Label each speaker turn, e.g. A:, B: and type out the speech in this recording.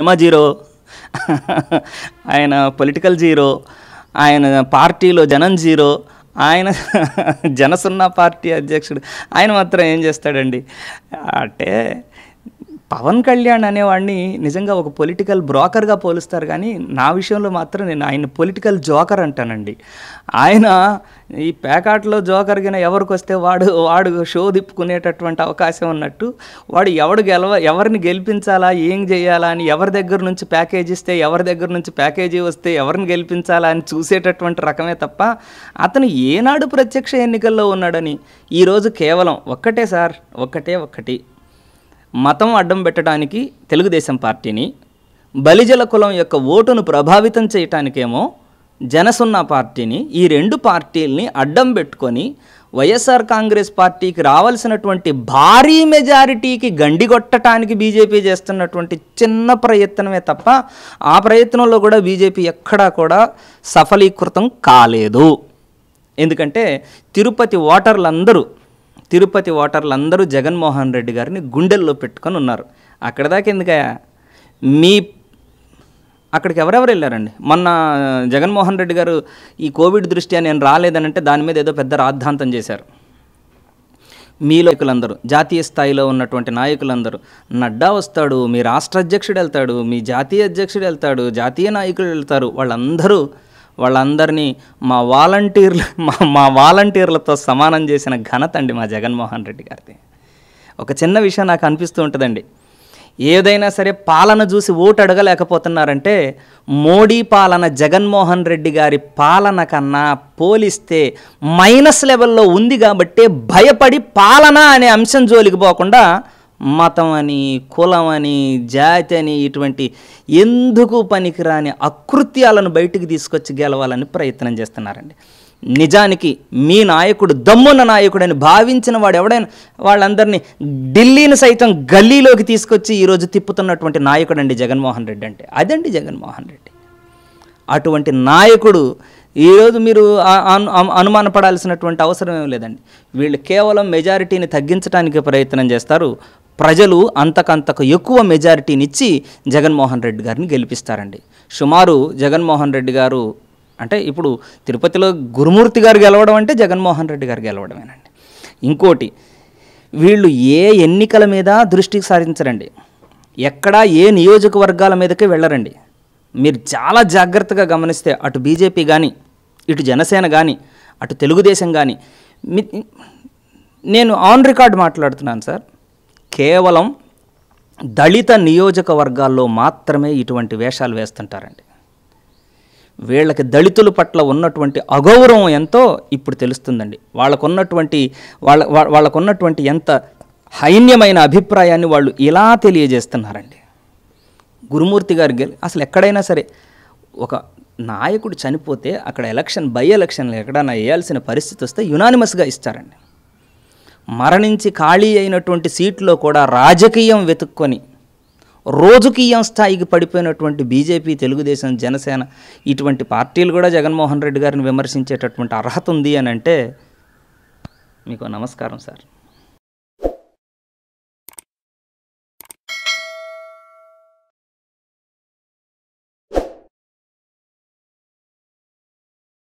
A: cinema zero ఆయన political zero ఆయన పార్టీలో జనం జీరో ఆయన జనసున్నా పార్టీ అధ్యక్షుడు ఆయన మాత్రం ఏం చేస్తాడండి అంటే పవన్ కళ్యాణ్ అనేవాడిని నిజంగా ఒక పొలిటికల్ బ్రోకర్గా పోలుస్తారు కానీ నా విషయంలో మాత్రం నేను ఆయన పొలిటికల్ జోకర్ అంటానండి ఆయన ఈ పేకాట్లో జోకర్ కింద ఎవరికి వస్తే వాడు వాడు షో దిప్పుకునేటటువంటి అవకాశం ఉన్నట్టు వాడు ఎవడు గెలవ ఎవరిని గెలిపించాలా ఏం చేయాలా అని ఎవరి దగ్గర నుంచి ప్యాకేజ్ ఇస్తే ఎవరి దగ్గర నుంచి ప్యాకేజీ వస్తే ఎవరిని గెలిపించాలా అని చూసేటటువంటి రకమే తప్ప అతను ఏనాడు ప్రత్యక్ష ఎన్నికల్లో ఉన్నాడని ఈరోజు కేవలం ఒక్కటే సార్ ఒక్కటే ఒక్కటి మతం అడ్డం పెట్టడానికి తెలుగుదేశం పార్టీని బలిజల కులం యొక్క ఓటును ప్రభావితం చేయటానికేమో జనసున్న పార్టీని ఈ రెండు పార్టీల్ని అడ్డం పెట్టుకొని వైఎస్ఆర్ కాంగ్రెస్ పార్టీకి రావాల్సినటువంటి భారీ మెజారిటీకి గండిగొట్టడానికి బీజేపీ చేస్తున్నటువంటి చిన్న ప్రయత్నమే తప్ప ఆ ప్రయత్నంలో కూడా బీజేపీ ఎక్కడా కూడా సఫలీకృతం కాలేదు ఎందుకంటే తిరుపతి ఓటర్లందరూ తిరుపతి ఓటర్లు అందరూ జగన్మోహన్ రెడ్డి గారిని గుండెల్లో పెట్టుకొని ఉన్నారు అక్కడ దాకా ఎందుకయా మీ అక్కడికి ఎవరెవరు వెళ్ళారండి మొన్న జగన్మోహన్ రెడ్డి గారు ఈ కోవిడ్ దృష్ట్యా నేను రాలేదని అంటే దాని మీద ఏదో పెద్ద రాద్ధాంతం చేశారు మీలోకులందరూ జాతీయ స్థాయిలో ఉన్నటువంటి నాయకులందరూ నడ్డా వస్తాడు మీ రాష్ట్ర అధ్యక్షుడు వెళ్తాడు మీ జాతీయ అధ్యక్షుడు వెళ్తాడు జాతీయ నాయకులు వెళ్తారు వాళ్ళందరూ వాళ్ళందరినీ మా వాలంటీర్లు మా మా వాలంటీర్లతో సమానం చేసిన ఘనత అండి మా జగన్మోహన్ రెడ్డి గారిది ఒక చిన్న విషయం నాకు అనిపిస్తూ ఉంటుందండి ఏదైనా సరే పాలన చూసి ఓటు అడగలేకపోతున్నారంటే మోడీ పాలన జగన్మోహన్ రెడ్డి గారి పాలన కన్నా పోలిస్తే మైనస్ లెవెల్లో ఉంది కాబట్టి భయపడి పాలన అనే అంశం జోలికి పోకుండా మతం అని కులం అని జాతి అని ఇటువంటి ఎందుకు పనికిరాని అకృత్యాలను బయటికి తీసుకొచ్చి గెలవాలని ప్రయత్నం చేస్తున్నారండి నిజానికి మీ నాయకుడు దమ్మున్న నాయకుడని భావించిన వాడు ఎవడైనా వాళ్ళందరినీ ఢిల్లీని సైతం గల్లీలోకి తీసుకొచ్చి ఈరోజు తిప్పుతున్నటువంటి నాయకుడు అండి జగన్మోహన్ రెడ్డి అంటే అదండి జగన్మోహన్ రెడ్డి అటువంటి నాయకుడు ఈరోజు మీరు అనుమానపడాల్సినటువంటి అవసరం ఏం లేదండి వీళ్ళు కేవలం మెజారిటీని తగ్గించడానికి ప్రయత్నం చేస్తారు ప్రజలు అంతకంతకు ఎక్కువ మెజారిటీనిచ్చి జగన్మోహన్ రెడ్డి గారిని గెలిపిస్తారండి సుమారు జగన్మోహన్ రెడ్డి గారు అంటే ఇప్పుడు తిరుపతిలో గురుమూర్తి గారు గెలవడం అంటే జగన్మోహన్ రెడ్డి గారు గెలవడమేనండి ఇంకోటి వీళ్ళు ఏ ఎన్నికల మీద దృష్టి సారించరండి ఎక్కడా ఏ నియోజకవర్గాల మీదకి వెళ్ళరండి మీరు చాలా జాగ్రత్తగా గమనిస్తే అటు బీజేపీ కానీ ఇటు జనసేన కానీ అటు తెలుగుదేశం కానీ నేను ఆన్ రికార్డ్ మాట్లాడుతున్నాను సార్ కేవలం దళిత నియోజకవర్గాల్లో మాత్రమే ఇటువంటి వేషాలు వేస్తుంటారండి వీళ్ళకి దళితుల పట్ల ఉన్నటువంటి అగౌరవం ఎంతో ఇప్పుడు తెలుస్తుందండి వాళ్ళకున్నటువంటి వాళ్ళ వాళ్ళకున్నటువంటి ఎంత హైన్యమైన అభిప్రాయాన్ని వాళ్ళు ఇలా తెలియజేస్తున్నారండి గురుమూర్తి గారు గెలి అసలు ఎక్కడైనా సరే ఒక నాయకుడు చనిపోతే అక్కడ ఎలక్షన్ బై ఎలక్షన్లు ఎక్కడైనా వేయాల్సిన పరిస్థితి వస్తే యునానిమస్గా ఇస్తారండి మరణించి ఖాళీ అయినటువంటి సీట్లో కూడా రాజకీయం వెతుక్కొని రోజుకీయం స్థాయికి పడిపోయినటువంటి బీజేపీ తెలుగుదేశం జనసేన ఇటువంటి పార్టీలు కూడా జగన్మోహన్ రెడ్డి గారిని విమర్శించేటటువంటి అర్హత ఉంది అని అంటే మీకు నమస్కారం సార్